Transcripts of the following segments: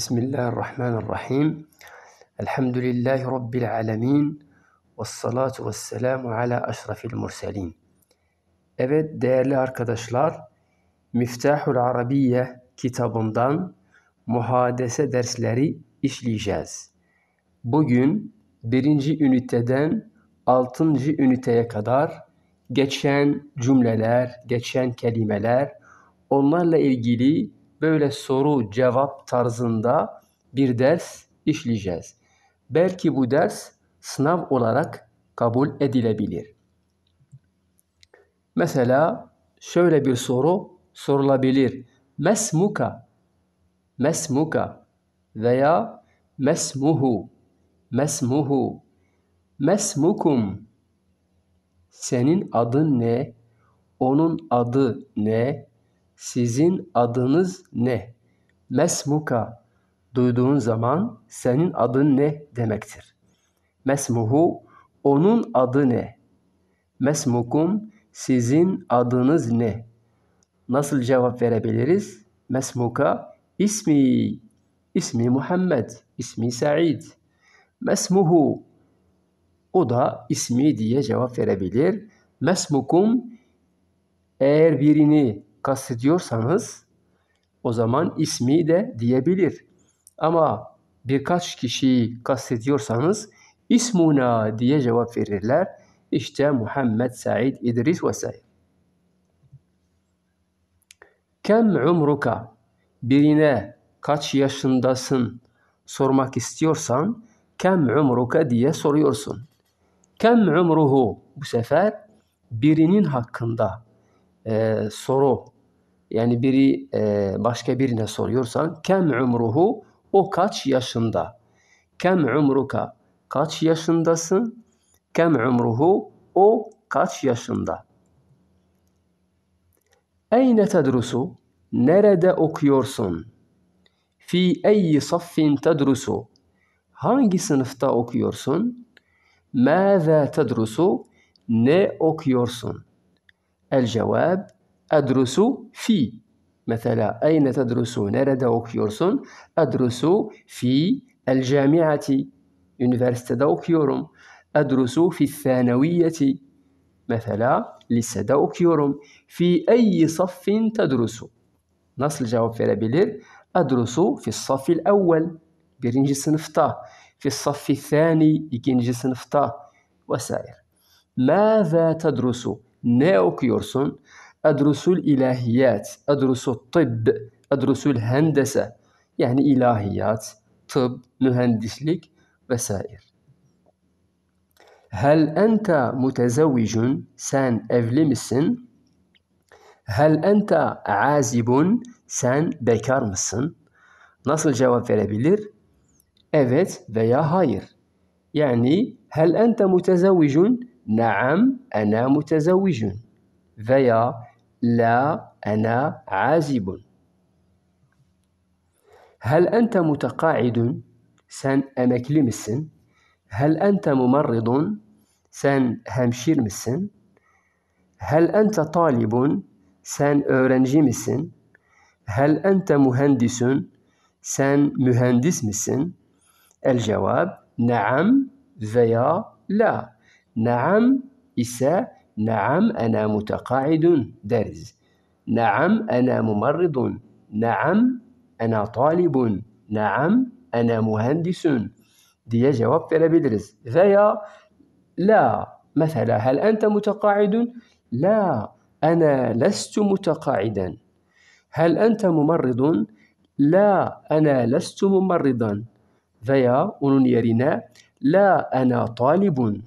بسم الله الرحمن الرحيم الحمد لله رب العالمين والصلاة والسلام على أشرف المرسلين Evet değerli arkadaşlar Miftahul Arabiye kitabından muhadese dersleri işleyeceğiz. Bugün birinci üniteden altıncı üniteye kadar geçen cümleler, geçen kelimeler, onlarla ilgili böyle soru cevap tarzında bir ders işleyeceğiz. Belki bu ders sınav olarak kabul edilebilir. Mesela şöyle bir soru sorulabilir. Mesmuka, mesmuka veya mesmuhu, mesmuhu, mesmukum. Senin adın ne? Onun adı ne? Sizin adınız ne? Mesmuka duyduğun zaman senin adın ne demektir. Mesmuhu onun adı ne? Mesmukum sizin adınız ne? Nasıl cevap verebiliriz? Mesmuka ismi ismi Muhammed, ismi Said. Mesmuhu o da ismi diye cevap verebilir. Mesmukum eğer birini kastediyorsanız o zaman ismi de diyebilir. Ama birkaç kişiyi kastediyorsanız ismuna diye cevap verirler. İşte Muhammed Said İdris vesaire. Kem umruka birine kaç yaşındasın sormak istiyorsan kem umruka diye soruyorsun. Kem umruhu bu sefer birinin hakkında e, soru yani biri e, başka birine soruyorsan kem umruhu o kaç yaşında? Kem umruka kaç yaşındasın? Kem umruhu o kaç yaşında? Eyne tedrusu? Nerede okuyorsun? Fi eyyi saffin tedrusu? Hangi sınıfta okuyorsun? Mâze tedrusu? Ne okuyorsun? El cevab أدرس في مثلا أين تدرسون ردوك يورسون أدرس في الجامعة يونيفرسيتي دوك يورم أدرس في الثانوية مثلا لسا دوك يورم في أي صف تدرس نصل الجواب في رابيلير أدرس في الصف الأول برنجي سنفتا في الصف الثاني يكينجي سنفتا وسائر ماذا تدرس ناوك يورسون أدرس الإلهيات أدرس الطب أدرس الهندسة يعني إلهيات طب مهندس لك وسائر هل أنت متزوج سان أفليمسن هل أنت عازب سان بيكارمسن نصل جواب في الابيلير أفت بيا هاير يعني هل أنت متزوج نعم أنا متزوج ويا لا أنا عازب هل أنت متقاعد سن أماكلم السن هل أنت ممرض سن همشير مسن هل أنت طالب سن أورنجي مسن هل أنت مهندس سن مهندس مسن الجواب نعم فيا لا نعم إسا نعم أنا متقاعد درس نعم أنا ممرض نعم أنا طالب نعم أنا مهندس دي جواب فعل بدرس ذايا لا مثلا هل أنت متقاعد؟ لا أنا لست متقاعدا هل أنت ممرض؟ لا أنا لست ممرضا ذايا أنون يرينا لا أنا طالب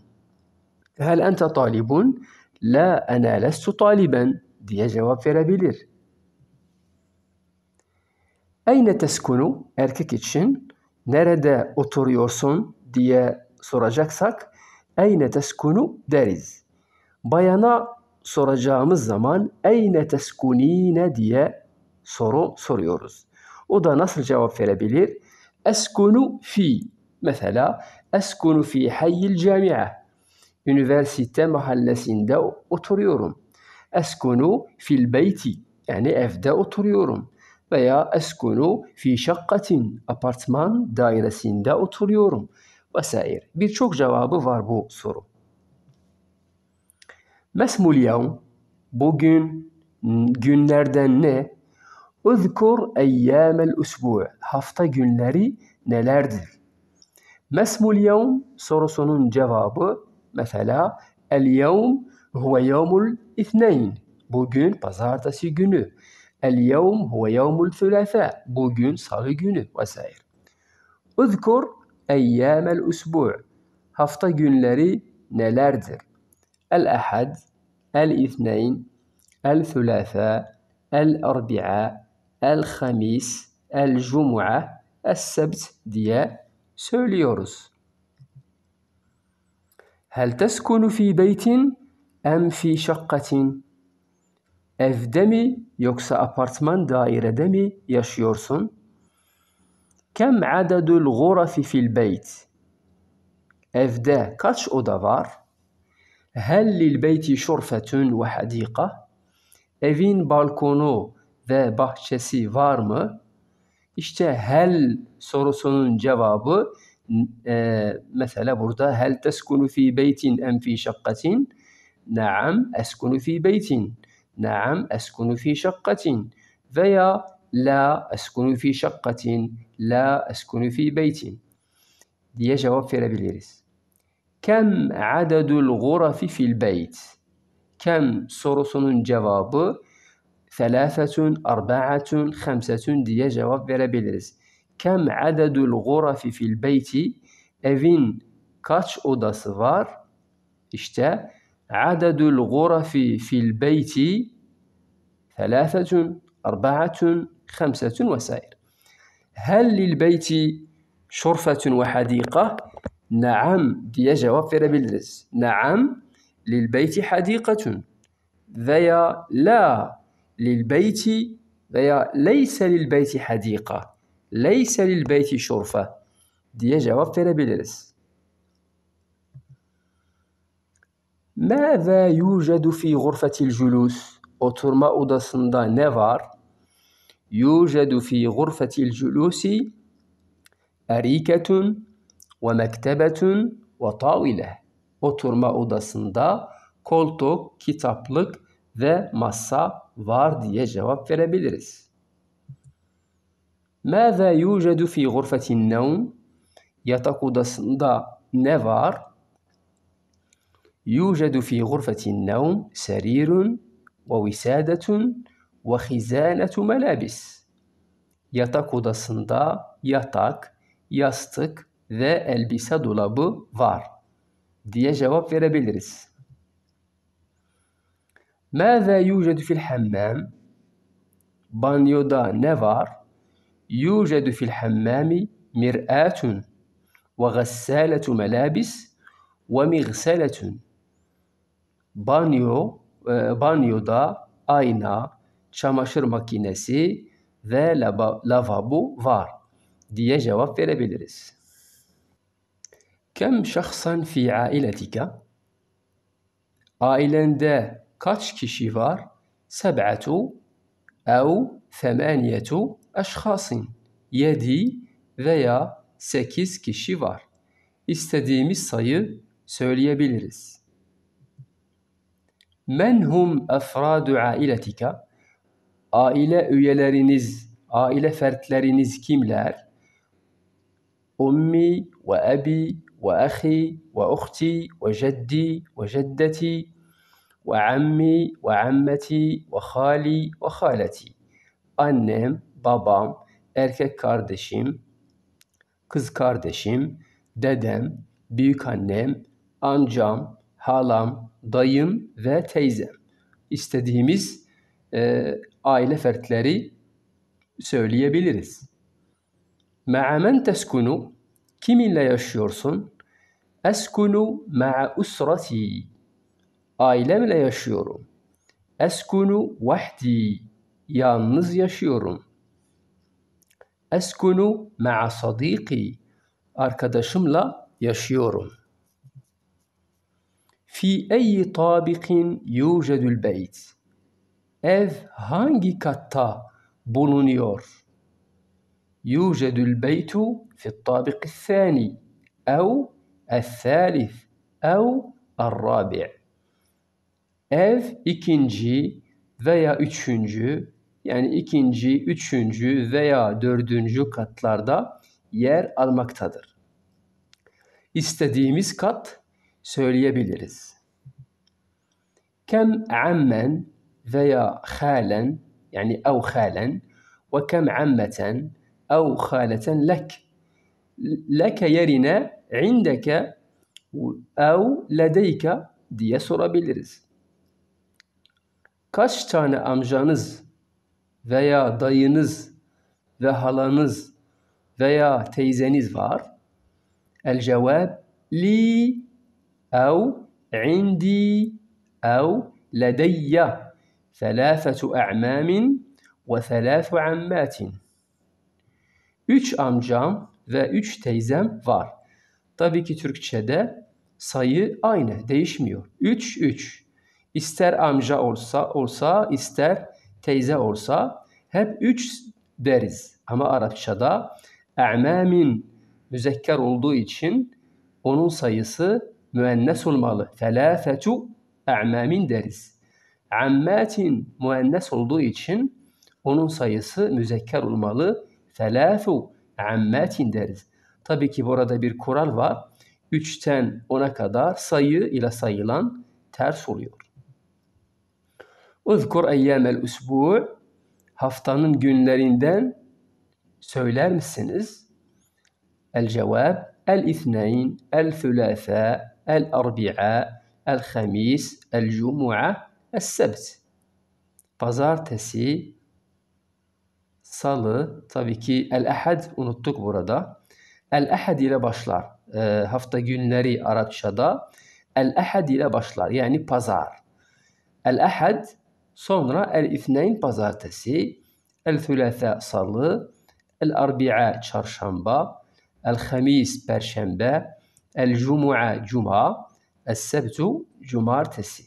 هل أنت طالب؟ La ana lestu taliben diye cevap verebilir. Eyne teskunu erkek için nerede oturuyorsun diye soracaksak eyne teskunu deriz. Bayana soracağımız zaman eyne teskunine diye soru soruyoruz. O da nasıl cevap verebilir? Eskunu fi. Mesela eskunu fi hayyil cami'e üniversite mahallesinde oturuyorum. Eskunu fil beyti yani evde oturuyorum veya eskunu fi şakkatin apartman dairesinde oturuyorum vesaire. Birçok cevabı var bu soru. Mesmul yevm bugün günlerden ne? Uzkur eyyâmel usbu' hafta günleri nelerdir? Mesmul yevm sorusunun cevabı مثلا اليوم هو يوم الاثنين بوغون سي غونو اليوم هو يوم الثلاثاء بوغون صالي غونو وسائر اذكر أيام الأسبوع هفتا غونلاري نالاردر الأحد الاثنين الثلاثاء الأربعاء الخميس الجمعة السبت ديال سوليورس هل تسكن في بيت أم في شقة؟ أفدمي يوكسا أبارتمان دائرة دمي يشيورسون كم عدد الغرف في البيت؟ أفدا كاتش أودافار هل للبيت شرفة وحديقة؟ أفين بالكونو ذا بحشسي فارم؟ إشتا هل سورسون جوابه آه، مثلا بردة هل تسكن في بيت أم في شقة نعم أسكن في بيت نعم أسكن في شقة فيا لا أسكن في شقة لا أسكن في بيت دي جواب فيرابيليريس كم عدد الغرف في البيت كم صرص جواب ثلاثة أربعة خمسة دي جواب في verebiliriz. كم عدد الغرف في البيت أفين كاتش أو var اشتا عدد الغرف في البيت ثلاثة أربعة خمسة وسائر هل للبيت شرفة وحديقة نعم جواب في verebiliriz. نعم للبيت حديقة veya لا للبيت veya ليس للبيت حديقة Leyse lil beyti diye cevap verebiliriz. Mâzâ yûcedu fî gurfetil julûs Oturma odasında ne var? Yûcedu fî gurfetil julûsi eriketun ve mektebetun ve tavile. Oturma odasında koltuk, kitaplık ve masa var diye cevap verebiliriz. ماذا يوجد في غرفة النوم؟ يتاكو دا نيفار يوجد في غرفة النوم سرير ووسادة وخزانة ملابس يتاكو دا صندا يتاك يستك ذا ألبسة دولاب فار دي جواب في verebiliriz. ماذا يوجد في الحمام؟ بانيو دا نيفار يوجد في الحمام مرآة وغسالة ملابس ومغسلة بانيو بانيو دا آينا شماشر ماكينسي ذا لافابو فار دي جواب في بيلرس كم شخصا في عائلتك؟ آيلان دا كاتش كيشي فار سبعة أو ثمانية eşhasin yedi veya sekiz kişi var. İstediğimiz sayı söyleyebiliriz. Men hum efradu ailetika? Aile üyeleriniz, aile fertleriniz kimler? Ummi ve abi ve ahi ve uhti ve ceddi ve ceddeti ve ammi ve ammeti ve hali ve haleti. Annem, babam, erkek kardeşim, kız kardeşim, dedem, büyük annem, amcam, halam, dayım ve teyzem. İstediğimiz e, aile fertleri söyleyebiliriz. Ma'amen teskunu kiminle yaşıyorsun? Eskunu ma'a usrati. Ailemle yaşıyorum. Eskunu vahdi. Yalnız yaşıyorum. أسكن مع صديقي arkadaşımla yaşıyorum. في أي طابق يوجد البيت؟ إذ هانجي كاتا بولونيور يوجد البيت في الطابق الثاني أو الثالث أو الرابع. إذ ikinci veya üçüncü yani ikinci, üçüncü veya dördüncü katlarda yer almaktadır. İstediğimiz kat söyleyebiliriz. Kem ammen veya halen yani ev halen ve kem ammeten ev haleten lek leke yerine indeke ev ledeyke diye sorabiliriz. Kaç tane amcanız veya dayınız ve halanız veya teyzeniz var. El cevab li ev indi ev ledeyya thalâfetu e'mâmin ve thalâfu ammâtin. Üç amcam ve üç teyzem var. Tabii ki Türkçe'de sayı aynı, değişmiyor. Üç, üç. İster amca olsa, olsa ister teyze olsa hep üç deriz. Ama Arapçada e'mamin müzekker olduğu için onun sayısı müennes olmalı. Felâfetu e'mamin deriz. Ammatin müennes olduğu için onun sayısı müzekker olmalı. Felâfu ammatin deriz. Tabii ki burada bir kural var. Üçten ona kadar sayı ile sayılan ters oluyor. Uzkur eyyamel usbu haftanın günlerinden söyler misiniz? El cevap el ithnayn, el thulâfâ, el arbi'a, el khamis, el cumu'a, el sebt. Pazartesi, salı, tabii ki el ahad unuttuk burada. El ahad ile başlar. E, hafta günleri Arapçada el ahad ile başlar. Yani pazar. El ahad Sonra el-ithneyn pazartesi, el-thülâthâ salı, el-arbi'a çarşamba, el-hamis perşembe, el-cumu'a cuma, el-sebtu cumartesi.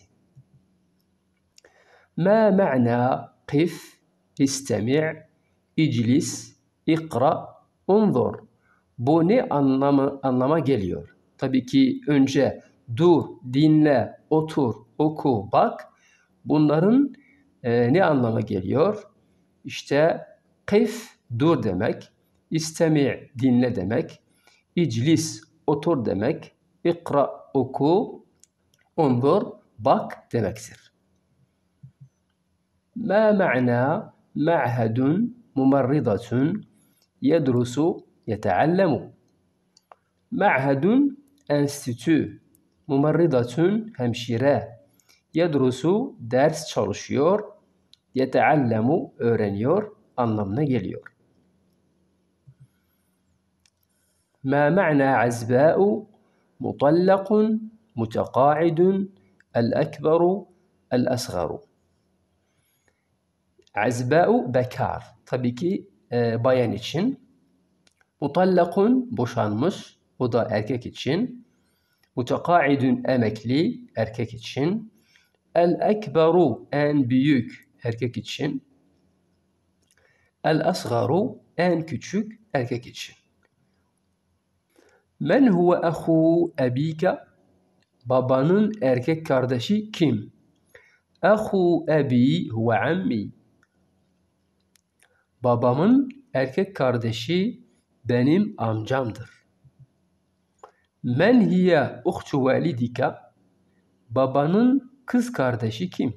Ma ma'na qif, istemi' iclis, ikra, unzur. Bu ne anlamı, anlama geliyor? Tabii ki önce dur, dinle, otur, oku, bak. Bunların e, ne anlama geliyor? İşte kif dur demek, istemi dinle demek, iclis otur demek, ikra oku, ondur bak demektir. Ma ma'na ma'hadun mumarridatun yedrusu yeteallemu. Ma'hadun enstitü, mumarridatun hemşire, Yedrusu ders çalışıyor. Yeteallemu öğreniyor anlamına geliyor. Ma ma'na azba'u mutallaqun muteka'idun el-ekberu el-esgaru. Azba'u bekar. Tabii ki e, bayan için. Mutallakun boşanmış. O da erkek için. Mutekaidun emekli erkek için. El ekberu en büyük erkek için. El asgaru en küçük erkek için. Men huve ahu abika babanın erkek kardeşi kim? Ahu ebi huve ammi. Babamın erkek kardeşi benim amcamdır. Men hiye uhtu validika babanın Kız kardeşi kim?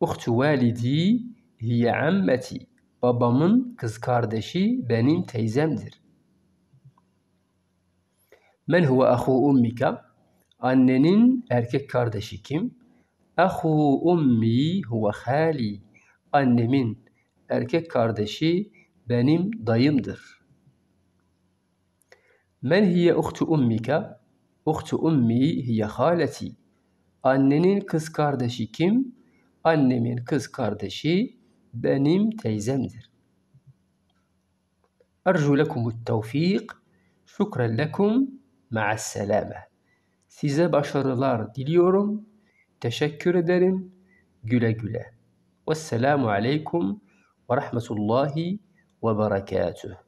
Uhtu validi hiye ammeti. Babamın kız kardeşi benim teyzemdir. Men huve ahu ummika? Annenin erkek kardeşi kim? Ahu ummi huve hali. Annemin erkek kardeşi benim dayımdır. Men hiye uhtu ummika? Uhtu ummi hiye haleti. Annenin kız kardeşi kim? Annemin kız kardeşi benim teyzemdir. Arju lekumut tevfik. Şükran lekum. Ma'asselame. Size başarılar diliyorum. Teşekkür ederim. Güle güle. Vesselamu aleykum ve rahmetullahi ve berekatuhu.